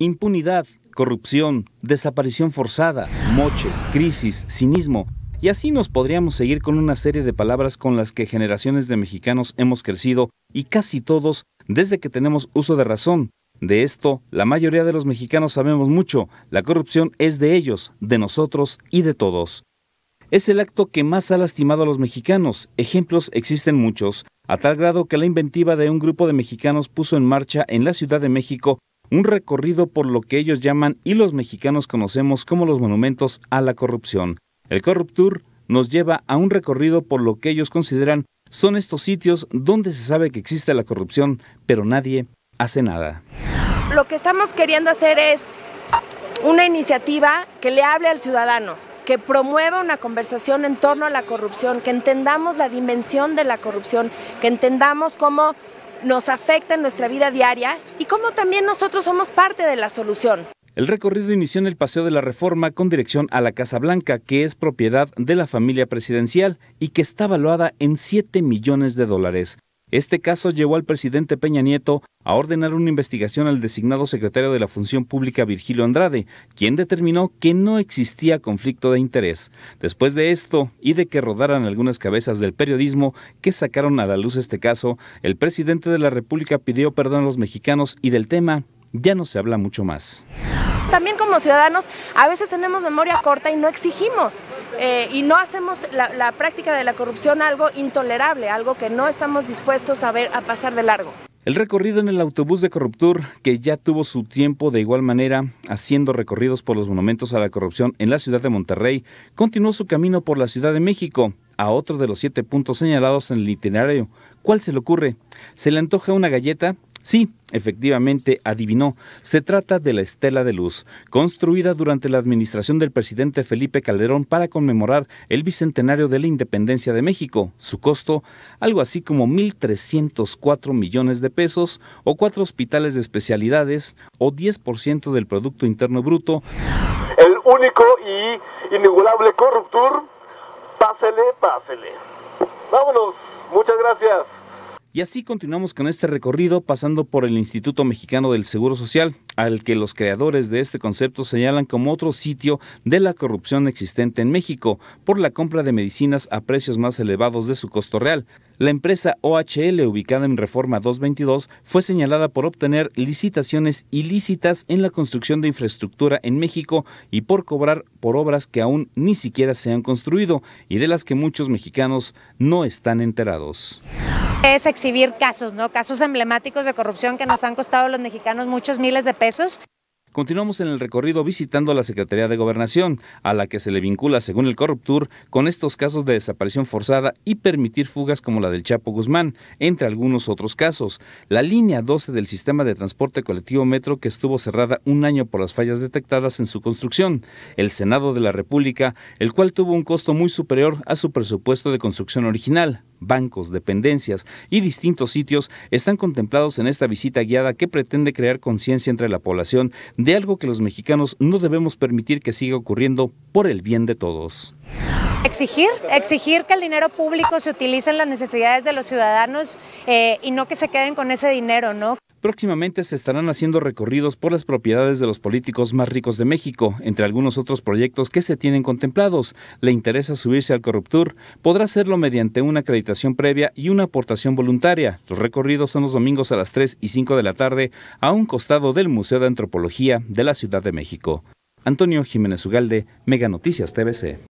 Impunidad, corrupción, desaparición forzada, moche, crisis, cinismo. Y así nos podríamos seguir con una serie de palabras con las que generaciones de mexicanos hemos crecido y casi todos desde que tenemos uso de razón. De esto, la mayoría de los mexicanos sabemos mucho, la corrupción es de ellos, de nosotros y de todos. Es el acto que más ha lastimado a los mexicanos, ejemplos existen muchos, a tal grado que la inventiva de un grupo de mexicanos puso en marcha en la Ciudad de México un recorrido por lo que ellos llaman y los mexicanos conocemos como los monumentos a la corrupción. El Corruptur nos lleva a un recorrido por lo que ellos consideran son estos sitios donde se sabe que existe la corrupción, pero nadie hace nada. Lo que estamos queriendo hacer es una iniciativa que le hable al ciudadano, que promueva una conversación en torno a la corrupción, que entendamos la dimensión de la corrupción, que entendamos cómo nos afecta en nuestra vida diaria y cómo también nosotros somos parte de la solución. El recorrido inició en el Paseo de la Reforma con dirección a la Casa Blanca, que es propiedad de la familia presidencial y que está valuada en 7 millones de dólares. Este caso llevó al presidente Peña Nieto a ordenar una investigación al designado secretario de la Función Pública Virgilio Andrade, quien determinó que no existía conflicto de interés. Después de esto y de que rodaran algunas cabezas del periodismo que sacaron a la luz este caso, el presidente de la República pidió perdón a los mexicanos y del tema ya no se habla mucho más. También como ciudadanos a veces tenemos memoria corta y no exigimos eh, y no hacemos la, práctica de la corrupción algo intolerable, algo que no estamos dispuestos a ver a pasar de largo. El recorrido en el autobús de Corruptur, que ya tuvo su tiempo de igual manera haciendo recorridos por los monumentos a la corrupción en la ciudad de Monterrey, continuó su camino por la Ciudad de México, a otro de los siete puntos señalados en el itinerario. ¿Cuál se le ocurre? ¿Se le antoja una galleta? Sí, efectivamente adivinó. Se trata de la estela de luz, construida durante la administración del presidente Felipe Calderón para conmemorar el bicentenario de la independencia de México. Su costo, algo así como 1.304 millones de pesos, o cuatro hospitales de especialidades, o 10% del Producto Interno Bruto. El único y inigualable corruptor, pásele, pásele. Vámonos, muchas gracias. Y así continuamos con este recorrido pasando por el Instituto Mexicano del Seguro Social, al que los creadores de este concepto señalan como otro sitio de la corrupción existente en México por la compra de medicinas a precios más elevados de su costo real. La empresa OHL, ubicada en Reforma 222, fue señalada por obtener licitaciones ilícitas en la construcción de infraestructura en México y por cobrar por obras que aún ni siquiera se han construido y de las que muchos mexicanos no están enterados. Es exhibir casos, ¿no? Casos emblemáticos de corrupción que nos han costado a los mexicanos muchos miles de pesos. Continuamos en el recorrido visitando a la Secretaría de Gobernación, a la que se le vincula, según el Corruptur, con estos casos de desaparición forzada y permitir fugas como la del Chapo Guzmán, entre algunos otros casos. La línea 12 del sistema de transporte colectivo Metro, que estuvo cerrada un año por las fallas detectadas en su construcción. El Senado de la República, el cual tuvo un costo muy superior a su presupuesto de construcción original, bancos, dependencias y distintos sitios están contemplados en esta visita guiada que pretende crear conciencia entre la población de algo que los mexicanos no debemos permitir que siga ocurriendo por el bien de todos. Exigir, exigir que el dinero público se utilice en las necesidades de los ciudadanos eh, y no que se queden con ese dinero, ¿no? Próximamente se estarán haciendo recorridos por las propiedades de los políticos más ricos de México, entre algunos otros proyectos que se tienen contemplados. Le interesa subirse al Corruptur, podrá hacerlo mediante una acreditación previa y una aportación voluntaria. Los recorridos son los domingos a las 3 y 5 de la tarde a un costado del Museo de Antropología de la Ciudad de México. Antonio Jiménez Ugalde, Mega Noticias TVC.